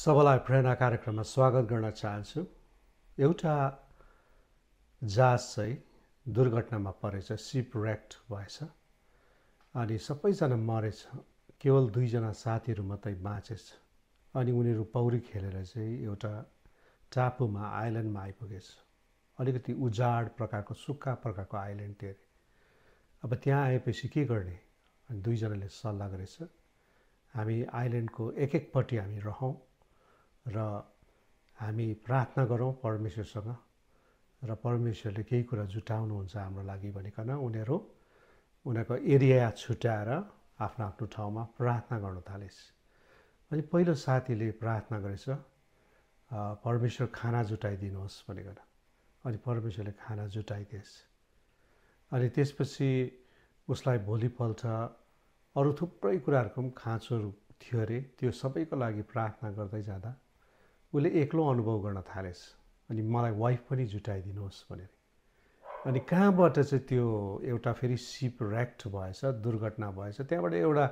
सबलाई प्रेरणा कार्यक्रममा स्वागत गर्न चाहन्छु एउटा जहाज चाहिँ दुर्घटनामा परेछ सिप रेक्ट भएछ अनि सबैजना मरेछ केवल दुईजना साथीहरू मात्रै बाँचेछ अनि उनीहरू पौडी खेलेर चाहिँ एउटा टापुमा आइल्यान्डमा आइपुगेछ अलिकति उजाड प्रकारको सुक्खा प्रकारको आइल्यान्ड थियो अरे अब त्यहाँ आएपछि के गर्ने अनि दुईजनाले सल्लाह गरेछ हामी आइल्यान्डको एक एकपट्टि हामी रहौँ र हामी प्रार्थना गरौँ परमेश्वरसँग र परमेश्वरले केही कुरा जुटाउनुहुन्छ हाम्रो लागि भनिकन उनीहरू उनीहरूको एरिया छुट्याएर आफ्नो आफ्नो ठाउँमा प्रार्थना गर्न थालेस् अनि पहिलो साथीले प्रार्थना गरेछ परमेश्वर खाना जुटाइदिनुहोस् भनेकन अनि परमेश्वरले खाना जुटाइदिएस् अनि त्यसपछि उसलाई भोलिपल्ट अरू थुप्रै कुराहरूको पनि खाँचोहरू थियो अरे त्यो सबैको लागि प्रार्थना गर्दै जाँदा उसले एक्लो अनुभव गर्न थालेछ अनि मलाई वाइफ पनि जुटाइदिनुहोस् भनेर अनि कहाँबाट चाहिँ त्यो एउटा फेरि सिप ऱ्याक्ट भएछ दुर्घटना भएछ त्यहाँबाट एउटा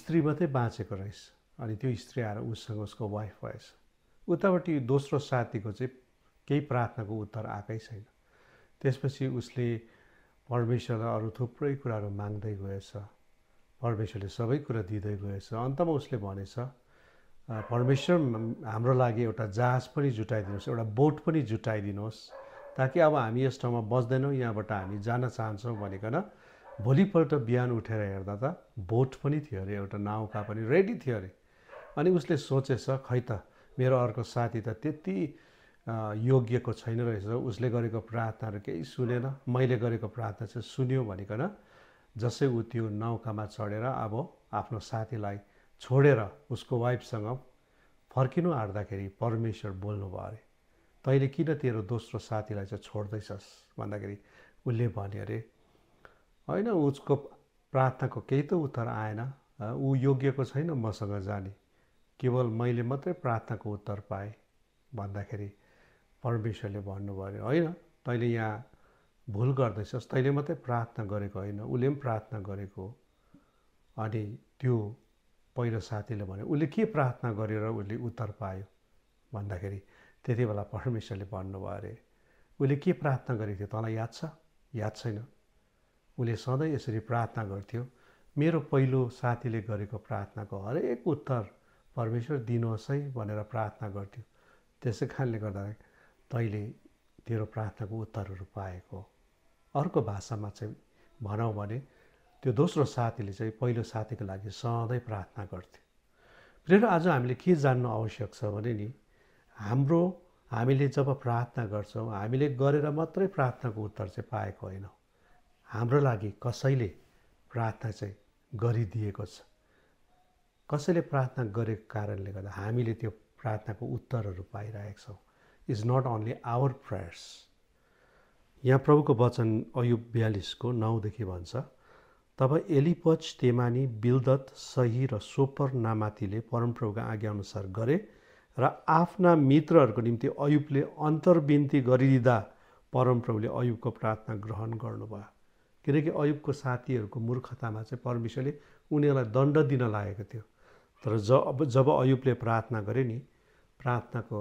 स्त्री मात्रै बाँचेको रहेछ अनि त्यो स्त्री आएर उसँग उसको वाइफ भएछ उतापट्टि दोस्रो साथीको चाहिँ केही प्रार्थनाको उत्तर आएकै छैन त्यसपछि उसले परमेश्वरलाई अरू थुप्रै कुराहरू माग्दै गएछ परमेश्वरले सबै कुरा दिँदै गएछ अन्तमा उसले भनेछ परमेश्वर हाम्रो लागि एउटा जहाज पनि जुटाइदिनुहोस् एउटा बोट पनि जुटाइदिनुहोस् ताकि अब हामी यस ठाउँमा बस्दैनौँ यहाँबाट हामी जान चाहन्छौँ भनेकन भोलिपल्ट बिहान उठेर हेर्दा त बोट पनि थियो अरे एउटा नाउका पनि रेडी थियो अरे अनि उसले सोचेछ खै त मेरो अर्को साथी त त्यति योग्यको छैन रहेछ उसले गरेको प्रार्थनाहरू केही सुनेन मैले गरेको प्रार्थना चाहिँ सुन्यो भनेकन जसै ऊ त्यो नाउकामा चढेर अब आफ्नो साथीलाई छोडेर उसको वाइफसँग फर्किनु आँट्दाखेरि परमेश्वर बोल्नुभयो अरे तैँले किन तेरो दोस्रो साथीलाई चाहिँ छोड्दैछस् भन्दाखेरि उसले भन्यो अरे होइन उसको प्रार्थनाको केही त उत्तर आएन ऊ योग्यको छैन मसँग जाने केवल मैले मात्रै प्रार्थनाको उत्तर पाएँ भन्दाखेरि परमेश्वरले भन्नुभयो अरे होइन तैँले यहाँ भुल गर्दैछस् तैँले मात्रै प्रार्थना गरेको होइन उसले पनि प्रार्थना गरेको अनि त्यो पहिलो साथीले भन्यो उसले के प्रार्थना गरेर उसले उत्तर पायो भन्दाखेरि त्यति बेला परमेश्वरले भन्नुभयो अरे उसले के प्रार्थना गरेको थियो तँलाई याद छ याद छैन उसले सधैँ यसरी प्रार्थना गर्थ्यो मेरो पहिलो साथीले गरेको प्रार्थनाको हरेक उत्तर परमेश्वर दिनुहोस् है भनेर प्रार्थना गर्थ्यो त्यसै कारणले गर्दा तैँले तेरो प्रार्थनाको उत्तरहरू पाएको अर्को भाषामा चाहिँ भनौँ भने त्यो दोस्रो साथीले चाहिँ पहिलो साथीको लागि सधैँ प्रार्थना गर्थ्यो प्रेर आज हामीले के जान्नु आवश्यक छ भने नि हाम्रो हामीले जब प्रार्थना गर्छौँ हामीले गरेर मात्रै प्रार्थनाको उत्तर चाहिँ पाएको होइनौँ हाम्रो लागि कसैले प्रार्थना चाहिँ गरिदिएको छ कसैले प्रार्थना गरेको कारणले गर्दा हामीले त्यो प्रार्थनाको उत्तरहरू पाइरहेको छौँ is not only our prayers यहाँ प्रभुको वचन अयुब बयालिसको नौदेखि भन्छ तब एलिपच तेमानी बिल्दत सही र सोपर नामातीले आज्ञा अनुसार गरे र आफ्ना मित्रहरूको निम्ति अयुबले अन्तर्विन्ती गरिदिँदा परमप्रभुले अयुबको प्रार्थना ग्रहण गर्नुभयो किनकि अयुबको साथीहरूको मूर्खतामा चाहिँ परमेश्वरले उनीहरूलाई दण्ड दिन लागेको थियो तर जब जब अयुबले प्रार्थना गरे नि प्रार्थनाको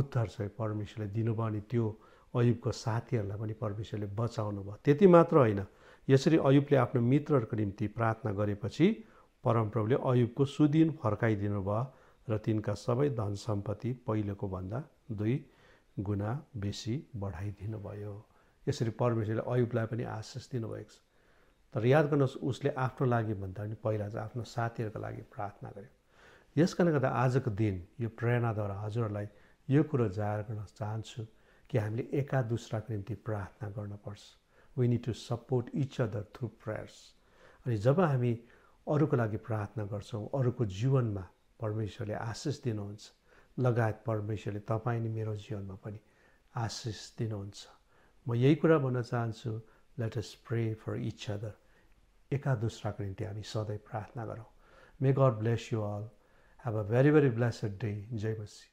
उत्तर चाहिँ परमेश्वरले दिनुभयो अनि त्यो अयुबको साथीहरूलाई पनि परमेश्वरले बचाउनु भयो त्यति मात्र होइन यसरी अयुबले आफ्नो मित्रहरूको निम्ति प्रार्थना गरेपछि परमप्रभुले अयुबको सुदिन फर्काइदिनु भयो र तिनका सबै धन सम्पत्ति पहिलेको भन्दा दुई गुणा बेसी बढाइदिनु भयो यसरी परमेश्वरले अयुबलाई पनि आशिष दिनुभएको छ तर याद गर्नुहोस् उसले आफ्नो लागि भन्दा पनि पहिला चाहिँ आफ्नो साथीहरूको लागि प्रार्थना गर्यो यस कारणले गर्दा आजको दिन यो प्रेरणाद्वारा हजुरहरूलाई यो कुरो जाहेर गर्न चाहन्छु कि हामीले एका दुसराको निम्ति प्रार्थना गर्नुपर्छ we need to support each other through prayers अनि जब हामी अरूको लागि प्रार्थना गर्छौँ अरूको जीवनमा परमेश्वरले आशिष दिनुहुन्छ लगायत परमेश्वरले तपाईँ नै मेरो जीवनमा पनि आशिष दिनुहुन्छ म यही कुरा भन्न चाहन्छु let us pray for each other एका दुस्राको निम्ति हामी सधैँ प्रार्थना गरौँ may God bless you all have a very very blessed day जय मसी